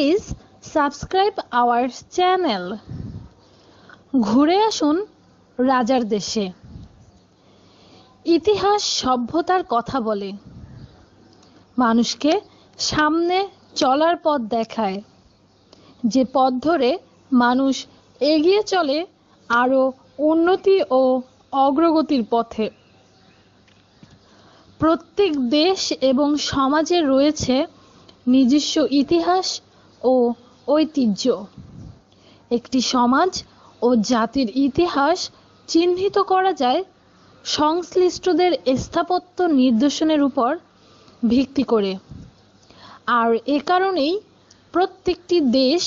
please subscribe our channel ঘুরে আসুন রাজার দেশে ইতিহাস সভ্যতার কথা বলে মানুষকে সামনে চলার পথ দেখায় যে পথ ধরে মানুষ এগিয়ে চলে আরও উন্নতি ও অগ্রগতির পথে প্রত্যেক দেশ এবং সমাজে রয়েছে নিজস্ব ইতিহাস ও ঐতিহ্য একটি সমাজ ও জাতির ইতিহাস চিহ্নিত করা যায় সংশ্লিষ্টদের স্থাপত্য নির্দেশনের উপর ভিত্তি করে আর এ কারণেই প্রত্যেকটি দেশ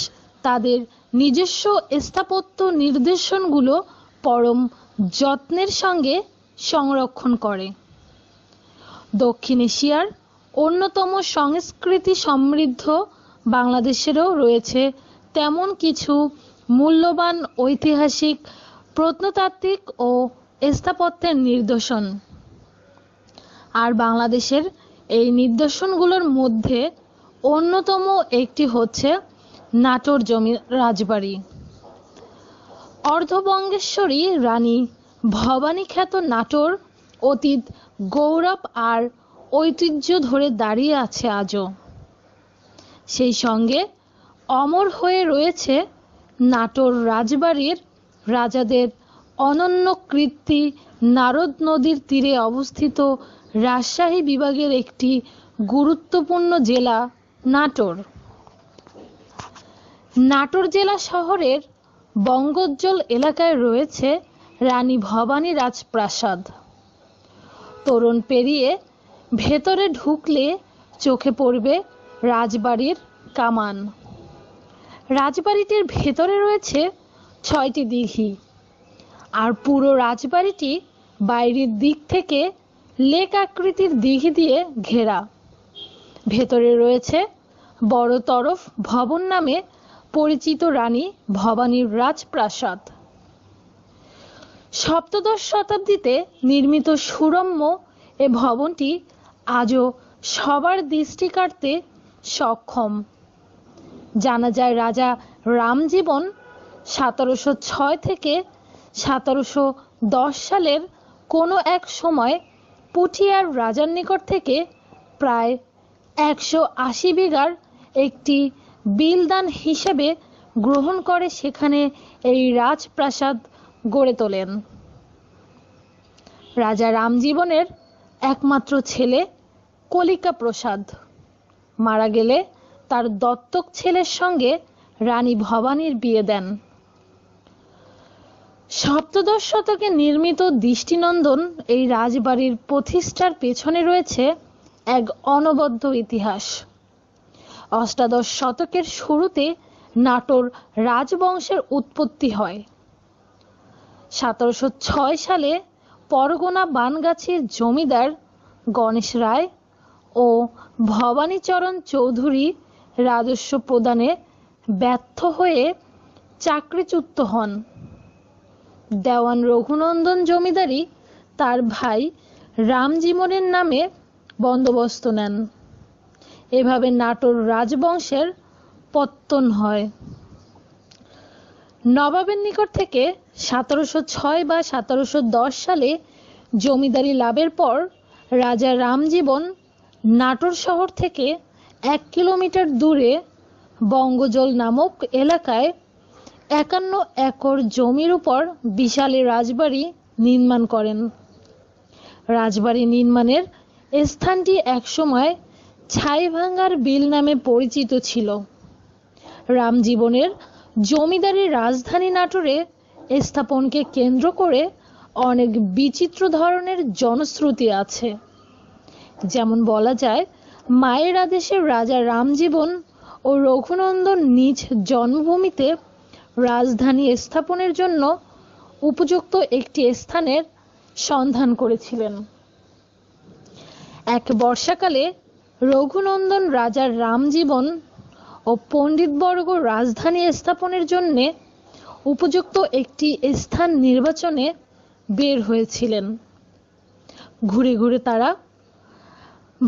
তাদের নিজস্ব স্থাপত্য নির্দেশনগুলো পরম যত্নের সঙ্গে সংরক্ষণ করে দক্ষিণ এশিয়ার অন্যতম সংস্কৃতি সমৃদ্ধ বাংলাদেশেরও রয়েছে তেমন কিছু মূল্যবান ঐতিহাসিক প্রত্নতাত্ত্বিক ও স্থাপত্যের নিদর্শন আর বাংলাদেশের এই নিদর্শনগুলোর মধ্যে অন্যতম একটি হচ্ছে নাটোর জমি রাজবাড়ি অর্ধবঙ্গেশ্বরী রানী ভবানী খ্যাত নাটোর অতীত গৌরব আর ঐতিহ্য ধরে দাঁড়িয়ে আছে আজও সেই সঙ্গে অমর হয়ে রয়েছে নাটোর রাজবাড়ির রাজাদের অনন্য কৃত্তি নারদ নদীর তীরে অবস্থিত রাজশাহী বিভাগের একটি গুরুত্বপূর্ণ জেলা নাটোর নাটোর জেলা শহরের বঙ্গোজ্জ্বল এলাকায় রয়েছে রানী ভবানী রাজপ্রাসাদ তোরণ পেরিয়ে ভেতরে ঢুকলে চোখে পড়বে রাজবাড়ির কামান রাজবাড়িটির ভেতরে রয়েছে ছয়টি দিঘি আর পুরো রাজবাড়িটি বাইরের দিক থেকে লেক আকৃতির দিঘি দিয়ে ঘেরা ভেতরে রয়েছে বড় তরফ ভবন নামে পরিচিত রানী ভবানীর রাজপ্রাসাদ সপ্তদশ শতাব্দীতে নির্মিত সুরম্য এ ভবনটি আজও সবার দৃষ্টি কাটতে সক্ষম জানা যায় রাজা রামজীবন সতেরোশো ছয় থেকে সতেরোশো দশ সালের কোনো এক সময় পুঠিয়ার রাজার নিকট থেকে প্রায় একশো আশি বিঘার একটি বিলদান হিসেবে গ্রহণ করে সেখানে এই রাজপ্রাসাদ গড়ে তোলেন রাজা রামজীবনের একমাত্র ছেলে কলিকা প্রসাদ মারা গেলে তার দত্তক ছেলের সঙ্গে রানী ভবানীর বিয়ে দেন সপ্তদশ শতকে নির্মিত দৃষ্টিনন্দন এই রাজবাড়ির প্রতিষ্ঠার পেছনে রয়েছে এক অনবদ্য ইতিহাস অষ্টাদশ শতকের শুরুতে নাটোর রাজবংশের উৎপত্তি হয় সতেরোশো ছয় সালে পরগনা বানগাছির জমিদার গণেশ রায় ও ভবানীচরণ চৌধুরী রাজস্ব প্রদানে ব্যর্থ হয়ে চাকরিচ্যুত হন দেওয়ান রঘুনন্দন জমিদারি তার ভাই রামজীবনের নামে বন্দোবস্ত নেন এভাবে নাটোর রাজবংশের পত্তন হয় নবাবের নিকট থেকে সতেরোশো ছয় বা সতেরোশো দশ সালে জমিদারি লাভের পর রাজা রামজীবন নাটোর শহর থেকে এক কিলোমিটার দূরে বঙ্গজল নামক এলাকায় একান্ন একর জমির উপর বিশালে রাজবাড়ি নির্মাণ করেন রাজবাড়ি নির্মাণের স্থানটি একসময় ছাইভাঙ্গার বিল নামে পরিচিত ছিল রামজীবনের জমিদারি রাজধানী নাটোরে স্থাপনকে কেন্দ্র করে অনেক বিচিত্র ধরনের জনশ্রুতি আছে যেমন বলা যায় মায়ের আদেশে রাজা রামজীবন ও রঘুনন্দন নিজ জন্মভূমিতে রাজধানী স্থাপনের জন্য উপযুক্ত একটি স্থানের সন্ধান করেছিলেন এক বর্ষাকালে রঘুনন্দন রাজার রামজীবন ও পণ্ডিতবর্গ রাজধানী স্থাপনের জন্য উপযুক্ত একটি স্থান নির্বাচনে বের হয়েছিলেন ঘুরে ঘুরে তারা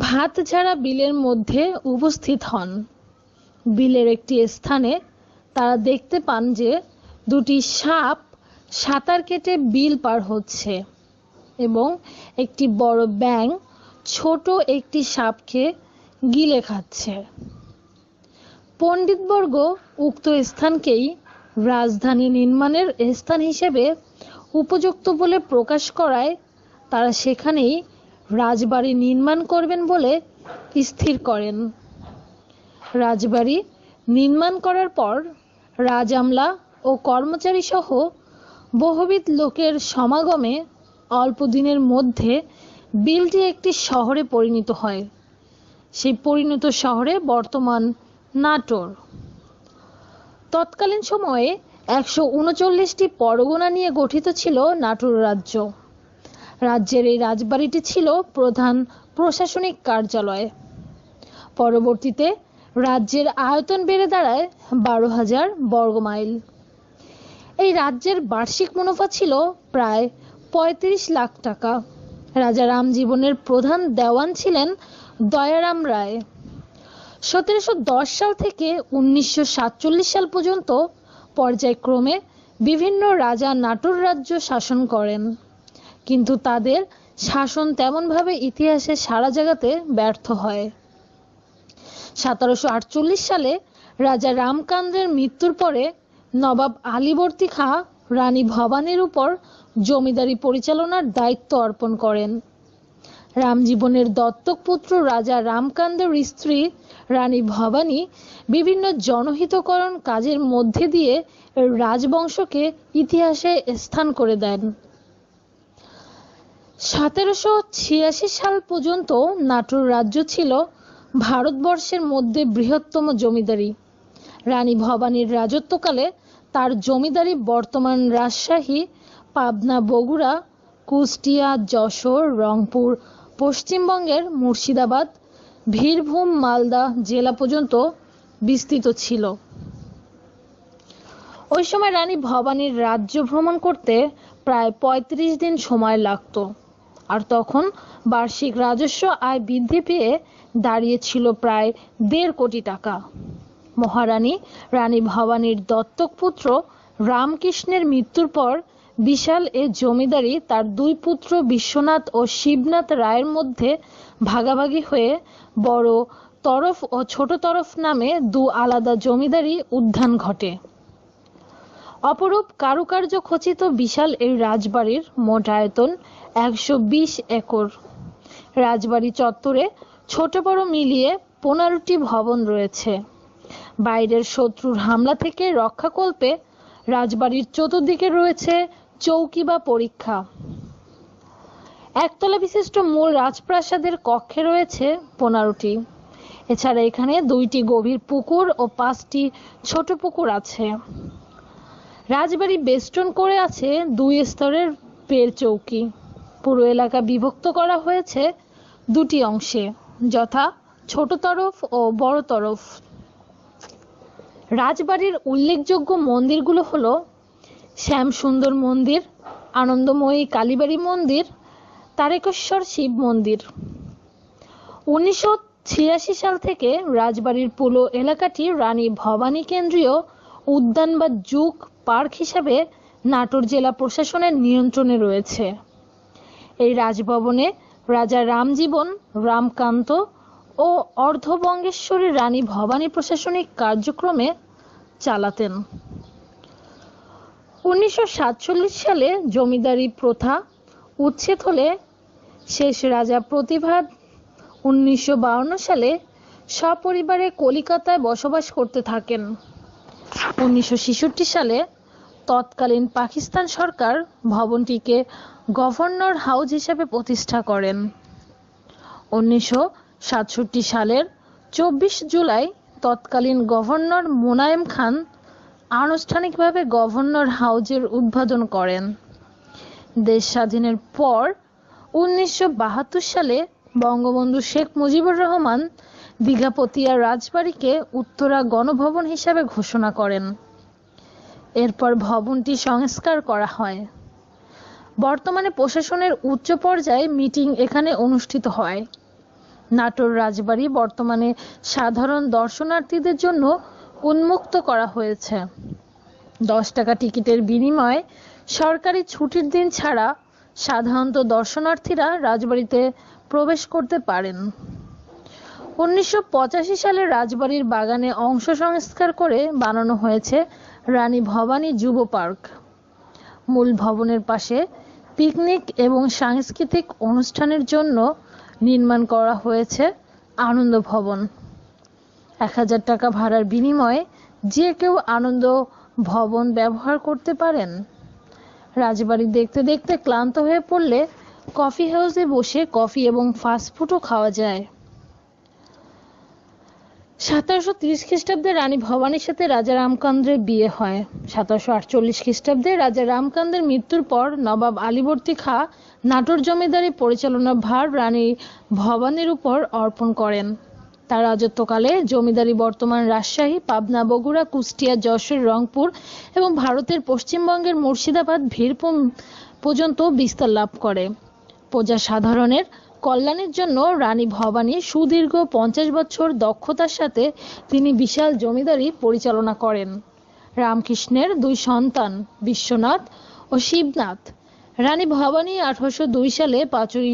ভাত ছাড়া বিলের মধ্যে উপস্থিত হন বিলের একটি স্থানে তারা দেখতে পান যে দুটি সাপ সাঁতার কেটে বিল পার হচ্ছে এবং একটি বড় ব্যাং ছোট একটি সাপকে গিলে খাচ্ছে পণ্ডিতবর্গ উক্ত স্থানকেই রাজধানী নির্মাণের স্থান হিসেবে উপযুক্ত বলে প্রকাশ করায় তারা সেখানেই রাজবাড়ি নির্মাণ করবেন বলে স্থির করেন রাজবাড়ি নির্মাণ করার পর রাজামলা ও কর্মচারী সহ বহুবিধ লোকের সমাগমে অল্প দিনের মধ্যে বিলটি একটি শহরে পরিণত হয় সেই পরিণত শহরে বর্তমান নাটোর তৎকালীন সময়ে একশো উনচল্লিশটি পরগনা নিয়ে গঠিত ছিল নাটোর রাজ্য রাজ্যের এই রাজবাড়িটি ছিল প্রধান প্রশাসনিক কার্যালয় পরবর্তীতে রাজ্যের আয়তন বেড়ে দাঁড়ায় বারো হাজার বর্গমাইল এই রাজ্যের বার্ষিক মুনাফা ছিল প্রায় ৩৫ লাখ টাকা রাজা জীবনের প্রধান দেওয়ান ছিলেন দয়ারাম রায় সতেরোশো দশ সাল থেকে উনিশশো সাল পর্যন্ত পর্যায়ক্রমে বিভিন্ন রাজা নাটোর রাজ্য শাসন করেন কিন্তু তাদের শাসন তেমনভাবে ইতিহাসে সারা জায়গাতে ব্যর্থ হয় সতেরোশো সালে রাজা রামকান্দ্রের মৃত্যুর পরে নবাব আলীবর্তী খাঁ রানী ভবানীর উপর জমিদারি পরিচালনার দায়িত্ব অর্পণ করেন রামজীবনের দত্তক পুত্র রাজা রামকান্দের স্ত্রী রানী ভবানী বিভিন্ন জনহিতকরণ কাজের মধ্যে দিয়ে রাজবংশকে ইতিহাসে স্থান করে দেন সতেরোশো ছিয়াশি সাল পর্যন্ত নাটোর রাজ্য ছিল ভারতবর্ষের মধ্যে বৃহত্তম জমিদারি রানী ভবানীর রাজত্বকালে তার জমিদারি বর্তমান রাজশাহী পাবনা বগুড়া কুষ্টিয়া যশোর রংপুর পশ্চিমবঙ্গের মুর্শিদাবাদ বীরভূম মালদা জেলা পর্যন্ত বিস্তৃত ছিল ওই সময় রানী ভবানীর রাজ্য ভ্রমণ করতে প্রায় ৩৫ দিন সময় লাগতো আর তখন বার্ষিক রাজস্ব আয় বৃদ্ধি পেয়ে দাঁড়িয়েছিল প্রায় দেড় কোটি টাকা মহারানী রানী ভবানীর দত্তক পুত্র রামকৃষ্ণের মৃত্যুর পর বিশাল এ জমিদারি তার দুই পুত্র বিশ্বনাথ ও শিবনাথ রায়ের মধ্যে ভাগাভাগি হয়ে বড় তরফ ও ছোট তরফ নামে দু আলাদা জমিদারি উদ্ধান ঘটে অপরূপ কারুকার্য খচিত বিশাল এই রাজবাড়ির মোট আয়তন একশো একর রাজবাড়ি চত্বরে ছোট বড় মিলিয়ে পনেরোটি ভবন রয়েছে বাইরের শত্রুর হামলা থেকে রক্ষাকল্পে রাজবাড়ির চতুর্দিকে রয়েছে চৌকি বা পরীক্ষা একতলা বিশিষ্ট মূল রাজপ্রাসাদের কক্ষে রয়েছে পনেরোটি এছাড়া এখানে দুইটি গভীর পুকুর ও পাঁচটি ছোট পুকুর আছে রাজবাড়ি বেষ্টন করে আছে দুই স্তরের পের চৌকি পুরো এলাকা বিভক্ত করা হয়েছে দুটি অংশে যথা ছোট তরফ ও বড় তরফ রাজবাড়ির উল্লেখযোগ্য মন্দিরগুলো হলো শ্যামসুন্দর মন্দির আনন্দময়ী কালীবাড়ি মন্দির তারকেশ্বর শিব মন্দির উনিশশো ছিয়াশি সাল থেকে রাজবাড়ির পুলো এলাকাটি রানী ভবানী কেন্দ্রীয় উদ্যান বা জুক পার্ক হিসাবে নাটোর জেলা প্রশাসনের নিয়ন্ত্রণে রয়েছে এই রাজভবনে রাজা রামজীবন রামকান্ত ও অর্ধবঙ্গেশ্বরী রানী ভবানী প্রশাসনিক কার্যক্রমে চালাতেন উনিশশো সালে জমিদারি প্রথা উচ্ছেদ হলে শেষ রাজা প্রতিভাত উনিশশো সালে সপরিবারে কলিকাতায় বসবাস করতে থাকেন উনিশশো সালে তৎকালীন পাকিস্তান সরকার ভবনটিকে গভর্নর হাউস হিসেবে প্রতিষ্ঠা করেন উনিশশো সালের চব্বিশ জুলাই তৎকালীন গভর্নর মোনায়েম খান আনুষ্ঠানিকভাবে গভর্নর হাউজের উদ্বোধন করেন দেশ স্বাধীনের পর উনিশশো সালে বঙ্গবন্ধু শেখ মুজিবুর রহমান দিঘাপতিয়া রাজবাড়িকে উত্তরা গণভবন হিসাবে ঘোষণা করেন এরপর ভবনটি সংস্কার করা হয় বর্তমানে প্রশাসনের উচ্চ পর্যায়ে মিটিং এখানে অনুষ্ঠিত হয় নাটোর রাজবাড়ি বর্তমানে সাধারণ দর্শনার্থীদের জন্য উন্মুক্ত করা হয়েছে দশ টাকা টিকিটের বিনিময়ে সরকারি ছুটির দিন ছাড়া সাধারণত দর্শনার্থীরা রাজবাড়িতে প্রবেশ করতে পারেন উনিশশো সালে রাজবাড়ির বাগানে অংশ সংস্কার করে বানানো হয়েছে রানী ভবানী যুব পার্ক মূল ভবনের পাশে পিকনিক এবং সাংস্কৃতিক অনুষ্ঠানের জন্য নির্মাণ করা হয়েছে আনন্দ ভবন এক হাজার টাকা ভাড়ার বিনিময়ে যে কেউ আনন্দ ভবন ব্যবহার করতে পারেন রাজবাড়ি দেখতে দেখতে ক্লান্ত হয়ে পড়লে কফি হাউসে বসে কফি এবং ফাস্টফুডও খাওয়া যায় সতেরোশো তিরিশ খ্রিস্টাব্দে রানী ভবানীর সাথে রাজা রামকান্দ্রের বিয়ে হয় সতেরোশো আটচল্লিশ খ্রিস্টাব্দে রাজা রামকান্দের মৃত্যুর পর নবাব আলীবর্তী খা নাটোর জমিদারি পরিচালনার ভার রানী ভবানীর উপর অর্পণ করেন তার রাজত্বকালে জমিদারি বর্তমান রাজশাহী পাবনা বগুড়া কুষ্টিয়া যশোর রংপুর এবং ভারতের পশ্চিমবঙ্গের মুর্শিদাবাদ ভীরভূম পর্যন্ত বিস্তার লাভ করে প্রজা সাধারণের কল্যাণের জন্য রানী ভবানী সুদীর্ঘ পঞ্চাশ বছর দক্ষতার সাথে তিনি বিশাল জমিদারি পরিচালনা করেন রামকৃষ্ণের দুই সন্তান বিশ্বনাথ ও শিবনাথ রানী ভবানী আঠারোশো দুই সালে পাঁচই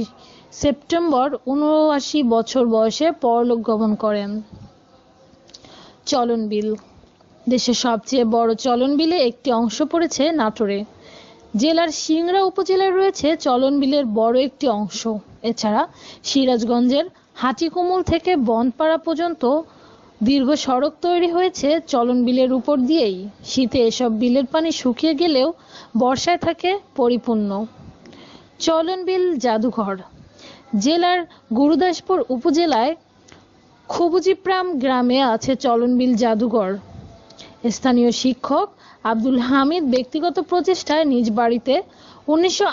সেপ্টেম্বর উনআশি বছর বয়সে পরলোক গমন করেন চলন বিল দেশের সবচেয়ে বড় চলন বিলে একটি অংশ পড়েছে নাটোরে জেলার সিংড়া উপজেলায় রয়েছে চলন বিলের বড় একটি অংশ এছাড়া সিরাজগঞ্জের হাতিকুমুল থেকে বনপাড়া পর্যন্ত দীর্ঘ সড়ক তৈরি হয়েছে চলন বিলের উপর দিয়েই শীতে এসব বিলের পানি শুকিয়ে গেলেও বর্ষায় থাকে পরিপূর্ণ চলন বিল জাদুঘর জেলার গুরুদাসপুর উপজেলায় খুবুজিপ্রাম গ্রামে আছে চলনবিল জাদুঘর স্থানীয় শিক্ষক আব্দুল হামিদ ব্যক্তিগত প্রচেষ্টায় নিজ বাড়িতে উনিশশো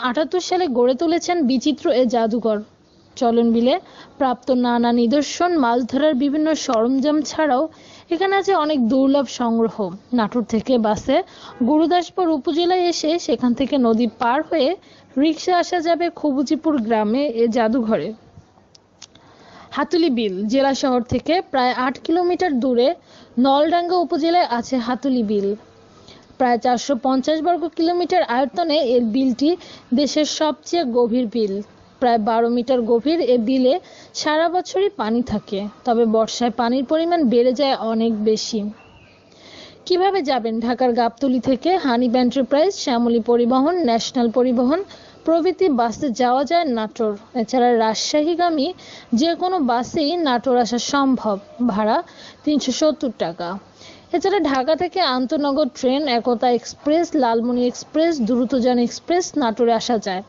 সালে গড়ে তুলেছেন বিচিত্র এ জাদুঘর চলন বিলে প্রাপ্ত নানা নিদর্শন মাছ ধরার বিভিন্ন সরঞ্জাম ছাড়াও এখানে আছে অনেক দুর্লভ সংগ্রহ নাটোর থেকে বাসে গুরুদাসপুর উপজেলায় এসে সেখান থেকে নদী পার হয়ে রিক্সা আসা যাবে খুবুজিপুর গ্রামে এ জাদুঘরে হাতুলি বিল জেলা শহর থেকে প্রায় আট কিলোমিটার দূরে নলডাঙ্গা উপজেলায় আছে হাতুলি বিল প্রায় চারশো পঞ্চাশ বর্গ কিলোমিটার আয়তনে এর বিলটি দেশের সবচেয়ে গভীর বিল প্রায় বারো মিটার গভীর এ বিলে সারা বছরই পানি থাকে তবে বর্ষায় পানির পরিমাণ বেড়ে যায় অনেক বেশি কিভাবে যাবেন ঢাকার গাবতলি থেকে হানিব এন্টারপ্রাইজ শ্যামলী পরিবহন ন্যাশনাল পরিবহন প্রভৃতি বাসে যাওয়া যায় নাটোর এছাড়া রাজশাহীগামী যে কোনো বাসেই নাটোর আসা সম্ভব ভাড়া তিনশো সত্তর টাকা এছাড়া ঢাকা থেকে আন্তনগর train Ekota express Lalmoni express Drutojan express নাটোরে আসা যায়